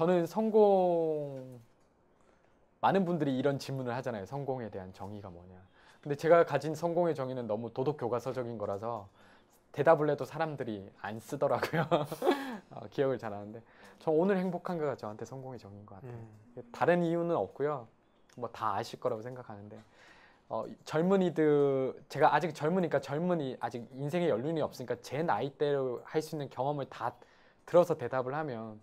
저는 성공 많은 분들이 이런 질문을 하잖아요. 성공에 대한 정의가 뭐냐. 근데 제가 가진 성공의 정의는 너무 도덕 교과서적인 거라서 대답을 해도 사람들이 안 쓰더라고요. 어, 기억을 잘 하는데 저 오늘 행복한 거가 저한테 성공의 정인 의것 같아요. 음. 다른 이유는 없고요. 뭐 다 아실 거라고 생각하는데 어, 젊은이들 제가 아직 젊으니까 젊은이 아직 인생의 연륜이 없으니까 제 나이대로 할 수 있는 경험을 다 들어서 대답을 하면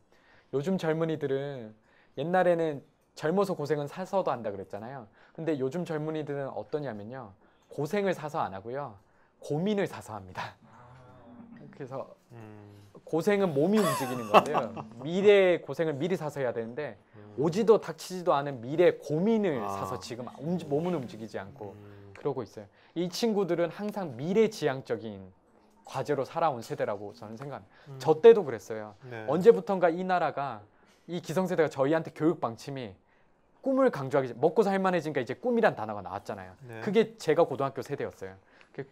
요즘 젊은이들은 옛날에는 젊어서 고생은 사서도 한다 그랬잖아요. 근데 요즘 젊은이들은 어떠냐면요. 고생을 사서 안 하고요. 고민을 사서 합니다. 아. 그래서 음. 고생은 몸이 움직이는 건데요. 미래의 고생을 미리 사서 해야 되는데 음. 오지도 닥치지도 않은 미래 의 고민을 아. 사서 지금 몸은 움직이지 않고 음. 그러고 있어요. 이 친구들은 항상 미래 지향적인 과제로 살아온 세대라고 저는 생각합니다. 음. 저 때도 그랬어요. 네. 언제부턴가 이 나라가 이 기성세대가 저희한테 교육 방침이 꿈을 강조하기 먹고 살만해지니까 이제 꿈이란 단어가 나왔잖아요. 네. 그게 제가 고등학교 세대였어요.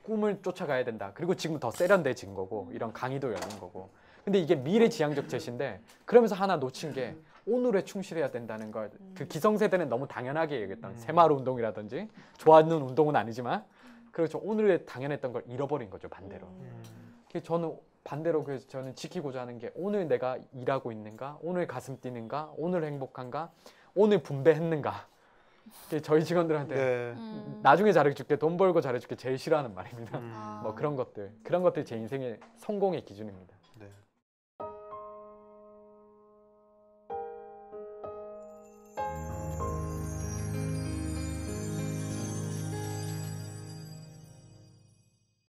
꿈을 쫓아가야 된다. 그리고 지금 더 세련돼진 거고 이런 강의도 열린 거고. 근데 이게 미래지향적 제시인데 그러면서 하나 놓친 게 오늘에 충실해야 된다는 걸 그 기성세대는 너무 당연하게 얘기했던 음. 새마을 운동이라든지 좋아하는 운동은 아니지만 그렇죠. 오늘의 당연했던 걸 잃어버린 거죠, 반대로. 음. 음. 저는 반대로 그래서 저는 지키고자 하는 게 오늘 내가 일하고 있는가, 오늘 가슴 뛰는가, 오늘 행복한가, 오늘 분배했는가. 그게 저희 직원들한테 네. 음. 나중에 잘해줄게, 돈 벌고 잘해줄게 제일 싫어하는 말입니다. 음. 뭐 그런 것들, 그런 것들제 인생의 성공의 기준입니다.